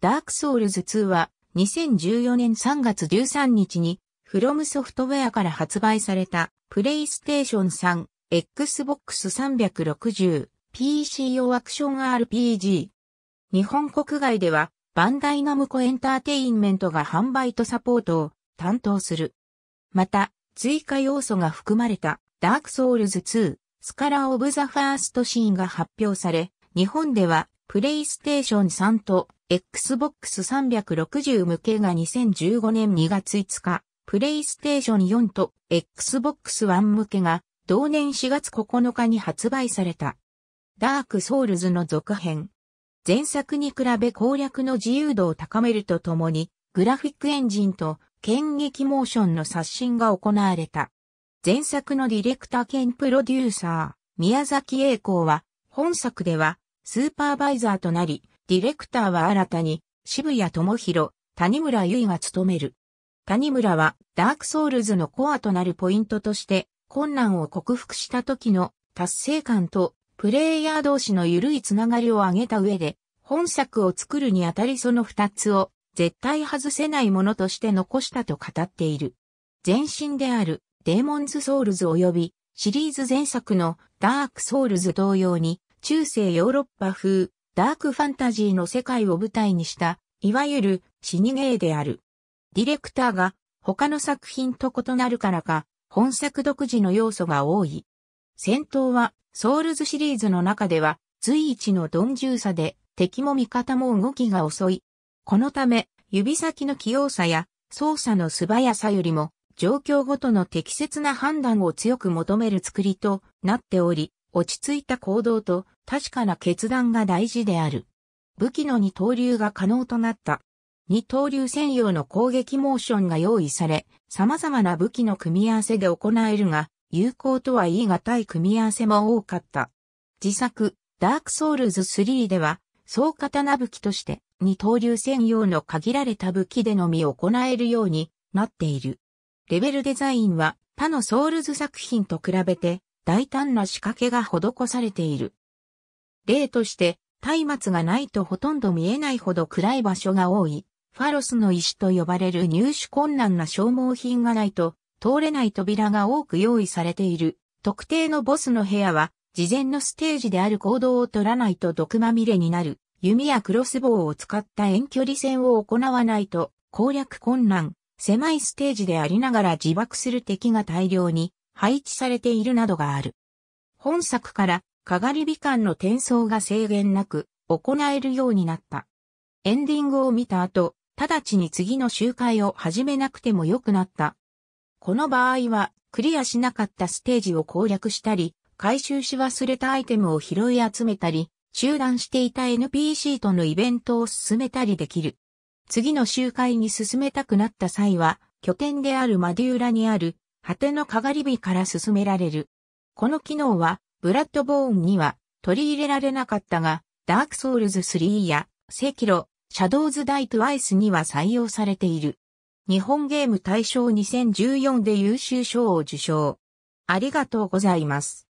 ダークソウルズ2は2014年3月13日にフロムソフトウェアから発売されたプレイステーション3、Xbox 360、PC 用アクション RPG。日本国外ではバンダイナムコエンターテインメントが販売とサポートを担当する。また、追加要素が含まれたダークソウルズ2、スカラーオブザファーストシーンが発表され、日本ではプレイステーション3と Xbox 360向けが2015年2月5日、プレイステーション4と Xbox One 向けが同年4月9日に発売された。ダークソウルズの続編。前作に比べ攻略の自由度を高めるとともに、グラフィックエンジンと剣撃モーションの刷新が行われた。前作のディレクター兼プロデューサー、宮崎栄光は、本作ではスーパーバイザーとなり、ディレクターは新たに渋谷智弘、谷村結衣が務める。谷村はダークソウルズのコアとなるポイントとして困難を克服した時の達成感とプレイヤー同士の緩いつながりを挙げた上で本作を作るにあたりその二つを絶対外せないものとして残したと語っている。前身であるデーモンズソウルズ及びシリーズ前作のダークソウルズ同様に中世ヨーロッパ風、ダークファンタジーの世界を舞台にした、いわゆる死にゲーである。ディレクターが他の作品と異なるからか、本作独自の要素が多い。戦闘は、ソウルズシリーズの中では、随一の鈍重さで、敵も味方も動きが遅い。このため、指先の器用さや、操作の素早さよりも、状況ごとの適切な判断を強く求める作りとなっており、落ち着いた行動と確かな決断が大事である。武器の二刀流が可能となった。二刀流専用の攻撃モーションが用意され、様々な武器の組み合わせで行えるが、有効とは言い難い組み合わせも多かった。自作、ダークソウルズ3では、総刀武器として二刀流専用の限られた武器でのみ行えるようになっている。レベルデザインは他のソウルズ作品と比べて大胆な仕掛けが施されている。例として、松明がないとほとんど見えないほど暗い場所が多い、ファロスの石と呼ばれる入手困難な消耗品がないと、通れない扉が多く用意されている。特定のボスの部屋は、事前のステージである行動を取らないと毒まみれになる。弓やクロスボウを使った遠距離戦を行わないと攻略困難。狭いステージでありながら自爆する敵が大量に配置されているなどがある。本作から、かがり美観の転送が制限なく、行えるようになった。エンディングを見た後、直ちに次の周回を始めなくても良くなった。この場合は、クリアしなかったステージを攻略したり、回収し忘れたアイテムを拾い集めたり、中断していた NPC とのイベントを進めたりできる。次の周回に進めたくなった際は、拠点であるマデューラにある果てのかがり火から進められる。この機能は、ブラッドボーンには取り入れられなかったが、ダークソウルズ3や、セキロ、シャドウズ・ダイ・トゥ・アイスには採用されている。日本ゲーム大賞2014で優秀賞を受賞。ありがとうございます。